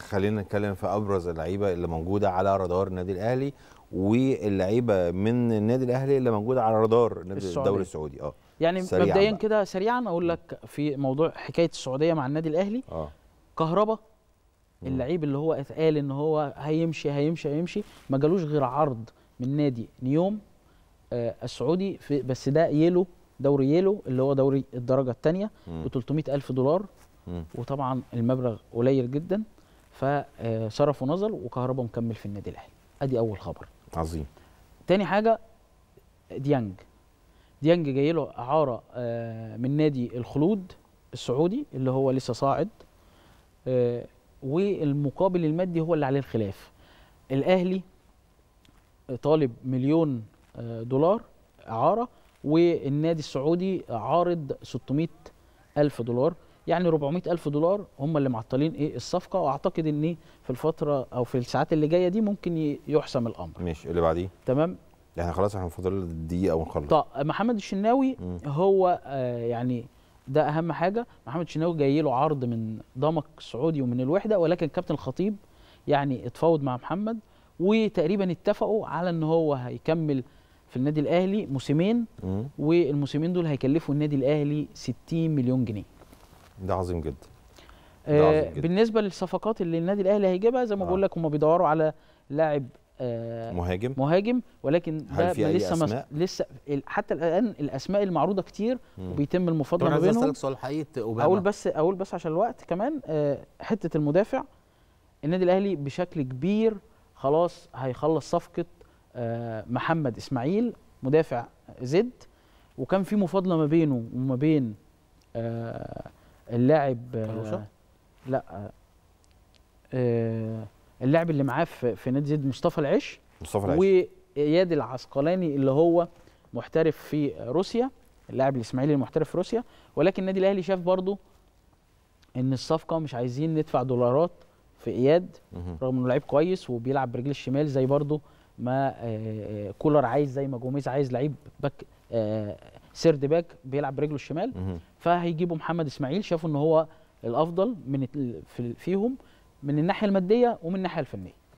خلينا نتكلم في ابرز اللعيبه اللي موجوده على رادار النادي الاهلي واللعيبه من النادي الاهلي اللي موجوده على رادار الدوري السعودي اه يعني مبدئيا كده سريعا اقول لك في موضوع حكايه السعوديه مع النادي الاهلي اه كهربا اللعيب اللي هو اتقال ان هو هيمشي هيمشي هيمشي ما جالوش غير عرض من نادي نيوم آه السعودي في بس ده يلو دوري يلو اللي هو دوري الدرجه الثانيه ب 300000 دولار مم. وطبعا المبلغ قليل جدا فصرفوا نظر وكهربا مكمل في النادي الاهلي ادي اول خبر عظيم تاني حاجه ديانج ديانج جاي له اعاره آه، من نادي الخلود السعودي اللي هو لسه صاعد آه، والمقابل المادي هو اللي عليه الخلاف الاهلي طالب مليون آه، دولار اعاره والنادي السعودي عارض 600 الف دولار يعني 400 ألف دولار هم اللي معطلين إيه الصفقة وأعتقد إن في الفترة أو في الساعات اللي جاية دي ممكن يحسم الأمر ماشي اللي بعديه تمام احنا يعني خلاص احنا فاضل دقيقة ونخلص طب محمد الشناوي هو آه يعني ده أهم حاجة محمد الشناوي جاي له عرض من ضمك سعودي ومن الوحدة ولكن كابتن الخطيب يعني اتفاوض مع محمد وتقريبا اتفقوا على ان هو هيكمل في النادي الاهلي موسمين والموسمين دول هيكلفوا النادي الاهلي 60 مليون جنيه ده عظيم جدا آه بالنسبه للصفقات اللي النادي الاهلي هيجيبها زي ما آه. بقول لك هم بيدوروا على لاعب آه مهاجم مهاجم ولكن ده لسه أسماء؟ لسه حتى الان الاسماء المعروضه كتير مم. وبيتم المفاضله ما بينهم اسالك سؤال حقيقي اوباما اقول بس اقول بس عشان الوقت كمان آه حته المدافع النادي الاهلي بشكل كبير خلاص هيخلص صفقه آه محمد اسماعيل مدافع زد وكان في مفاضله ما بينه وما بين آه اللاعب آه، لا آه، آه، اللاعب اللي معاه في, في نادي زد مصطفى العش مصطفى العش واياد العسقلاني اللي هو محترف في روسيا اللاعب الاسماعيلي المحترف في روسيا ولكن النادي الاهلي شاف برضو ان الصفقه مش عايزين ندفع دولارات في اياد رغم انه لعيب كويس وبيلعب برجل الشمال زي برضو ما كولر عايز زي ما جوميز عايز لعيب باك آه، سيرد باك بيلعب برجله الشمال فهيجيبوا محمد اسماعيل شافوا ان هو الافضل من فيهم من الناحيه الماديه ومن الناحيه الفنيه